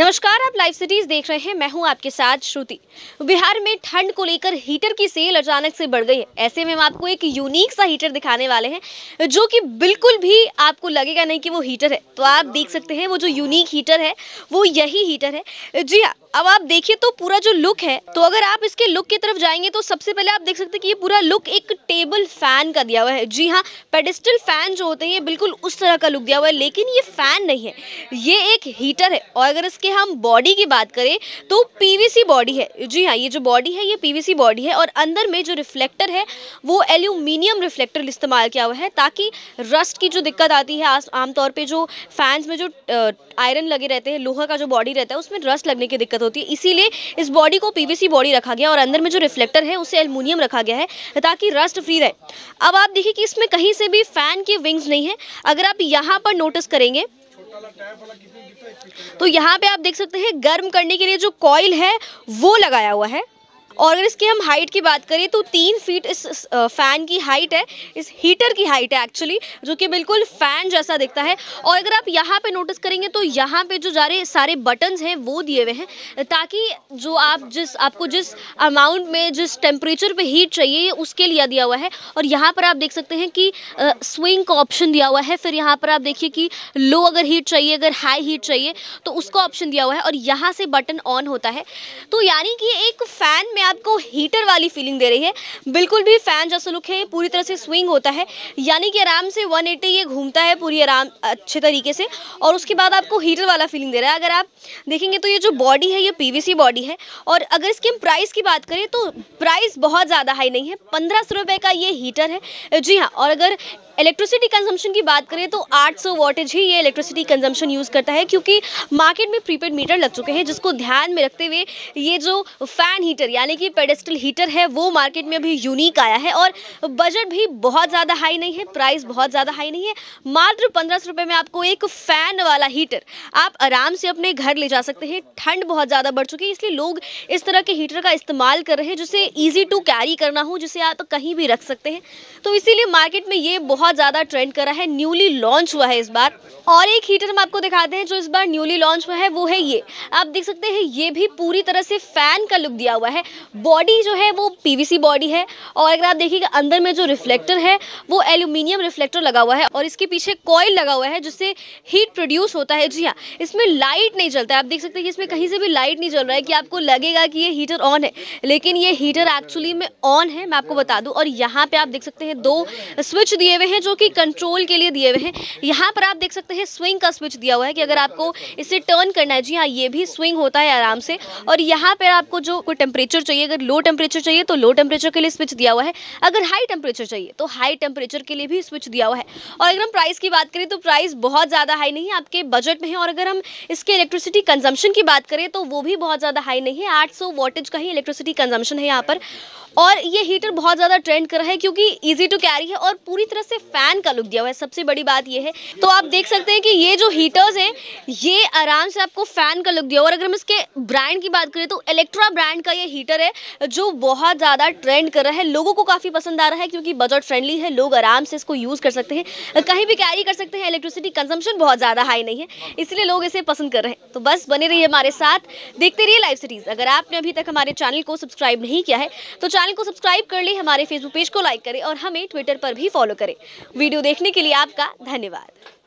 नमस्कार आप live cities देख रहे हैं मैं हूं आपके साथ श्रुति बिहार में ठंड को लेकर हीटर की सेल अचानक से बढ़ गई है ऐसे में हम आपको एक यूनिक सा हीटर दिखाने वाले हैं जो कि बिल्कुल भी आपको लगेगा नहीं कि वो हीटर है तो आप देख सकते हैं वो जो यूनिक हीटर है वो यही हीटर है जी हाँ अब आप देखिए तो पूरा जो लुक है तो अगर आप इसके लुक की तरफ जाएंगे तो सबसे पहले आप देख सकते हैं कि ये पूरा लुक एक टेबल फैन का दिया हुआ है जी हाँ पेडिस्टल फैन जो होते हैं ये बिल्कुल उस तरह का लुक दिया हुआ है लेकिन ये फैन नहीं है ये एक हीटर है और अगर इसके हम बॉडी की बात करें तो पी बॉडी है जी हाँ ये जो बॉडी है ये पी बॉडी है और अंदर में जो रिफ्लेक्टर है वो एल्यूमिनियम रिफ्लेक्टर इस्तेमाल किया हुआ है ताकि रस्ट की जो दिक्कत आती है आमतौर पर जो फैंस में जो आयरन लगे रहते हैं लोहा का जो बॉडी रहता है उसमें रस्ट लगने की दिक्कत होती है इसीलिए इस बॉडी को पीवीसी बॉडी रखा गया और अंदर में जो रिफ्लेक्टर है उसे एलमिनियम रखा गया है ताकि रस्ट फ्री रहे अब आप देखिए कि इसमें कहीं से भी फैन की विंग्स नहीं है अगर आप यहाँ पर नोटिस करेंगे तो यहाँ पे आप देख सकते हैं गर्म करने के लिए जो कॉयल है वो लगाया हुआ है और अगर इसकी हम हाइट की बात करें तो तीन फीट इस फ़ैन की हाइट है इस हीटर की हाइट है एक्चुअली जो कि बिल्कुल फ़ैन जैसा दिखता है और अगर आप यहाँ पे नोटिस करेंगे तो यहाँ पे जो जा रहे सारे बटन्स हैं वो दिए हुए हैं ताकि जो आप जिस आपको जिस अमाउंट में जिस टेम्परेचर पे हीट चाहिए उसके लिए दिया हुआ है और यहाँ पर आप देख सकते हैं कि स्विंग का ऑप्शन दिया हुआ है फिर यहाँ पर आप देखिए कि लो अगर हीट चाहिए अगर हाई हीट चाहिए तो उसका ऑप्शन दिया हुआ है और यहाँ से बटन ऑन होता है तो यानी कि एक फ़ैन में आपको हीटर वाली फीलिंग दे रही है बिल्कुल भी फैन जैसा लुक है पूरी तरह से स्विंग होता है यानी कि आराम से 180 ये घूमता है पूरी आराम अच्छे तरीके से और उसके बाद आपको हीटर वाला फीलिंग दे रहा है अगर आप देखेंगे तो ये जो बॉडी है ये पी बॉडी है और अगर इसके हम प्राइस की बात करें तो प्राइस बहुत ज़्यादा हाई नहीं है पंद्रह सौ का ये हीटर है जी हाँ और अगर इलेक्ट्रिसिटी कंजम्पशन की बात करें तो 800 सौ वॉटेज ही ये इलेक्ट्रिसिटी कंजम्पशन यूज़ करता है क्योंकि मार्केट में प्रीपेड मीटर लग चुके हैं जिसको ध्यान में रखते हुए ये जो फ़ैन हीटर यानी कि पेडेस्टल हीटर है वो मार्केट में अभी यूनिक आया है और बजट भी बहुत ज़्यादा हाई नहीं है प्राइस बहुत ज़्यादा हाई नहीं है मात्र पंद्रह सौ में आपको एक फ़ैन वाला हीटर आप आराम से अपने घर ले जा सकते हैं ठंड बहुत ज़्यादा बढ़ चुकी है इसलिए लोग इस तरह के हीटर का इस्तेमाल कर रहे हैं जिसे ईजी टू कैरी करना हो जिसे आप कहीं भी रख सकते हैं तो इसीलिए मार्केट में ये बहुत बहुत ज़्यादा ट्रेंड कर रहा है न्यूली लॉन्च हुआ है इस बार और एक हीटर हम आपको दिखाते हैं जो इस बार न्यूली लॉन्च हुआ है वो है ये आप देख सकते हैं ये भी पूरी तरह से फ़ैन का लुक दिया हुआ है बॉडी जो है वो पीवीसी बॉडी है और अगर आप देखिएगा अंदर में जो रिफ्लेक्टर है वो एल्यूमिनियम रिफ्लेक्टर लगा हुआ है और इसके पीछे कॉयल लगा हुआ है जिससे हीट प्रोड्यूस होता है जी हाँ इसमें लाइट नहीं चलता आप देख सकते हैं कि इसमें कहीं से भी लाइट नहीं चल रहा है कि आपको लगेगा कि ये हीटर ऑन है लेकिन ये हीटर एक्चुअली में ऑन है मैं आपको बता दूँ और यहाँ पर आप देख सकते हैं दो स्विच दिए हुए हैं हैं जो कि कंट्रोल के लिए दिए हुए हैं यहाँ पर आप देख सकते हैं स्विंग का स्विच दिया हुआ है कि अगर आपको इसे टर्न करना है जी हाँ ये भी स्विंग होता है आराम से और यहाँ पर आपको जो कोई टेम्परेचर चाहिए अगर लो टेम्परेचर चाहिए तो लो टेम्परेचर के लिए स्विच दिया हुआ है अगर हाई टेम्परेचर चाहिए तो हाई टेम्परेचर के लिए भी स्विच दिया हुआ है और अगर हम प्राइस की बात करें तो प्राइस बहुत ज़्यादा हाई नहीं है आपके बजट में है और अगर हम इसके इलेक्ट्रिसिटी कंजम्पशन की बात करें तो वो भी बहुत ज़्यादा हाई नहीं है आठ सौ का ही इलेक्ट्रिसिटी कंजम्पशन है यहाँ पर और ये हीटर बहुत ज़्यादा ट्रेंड कर रहा है क्योंकि ईजी टू कैरी है और पूरी तरह से फैन का लुक दिया हुआ है सबसे बड़ी बात ये है तो आप देख सकते हैं कि ये जो हीटर्स हैं ये आराम से आपको फैन का लुक दिया और अगर हम इसके ब्रांड की बात करें तो इलेक्ट्रा ब्रांड का ये हीटर है जो बहुत ज़्यादा ट्रेंड कर रहा है लोगों को काफ़ी पसंद आ रहा है क्योंकि बजट फ्रेंडली है लोग आराम से इसको यूज़ कर सकते हैं कहीं भी कैरी कर सकते हैं इलेक्ट्रिसिटी कंजम्पन बहुत ज़्यादा हाई नहीं है इसलिए लोग इसे पसंद कर रहे हैं तो बस बने रही हमारे साथ देखते रहिए लाइव सीरीज़ अगर आपने अभी तक हमारे चैनल को सब्सक्राइब नहीं किया है तो चैनल को सब्सक्राइब कर ले हमारे फेसबुक पेज को लाइक करें और हमें ट्विटर पर भी फॉलो करें वीडियो देखने के लिए आपका धन्यवाद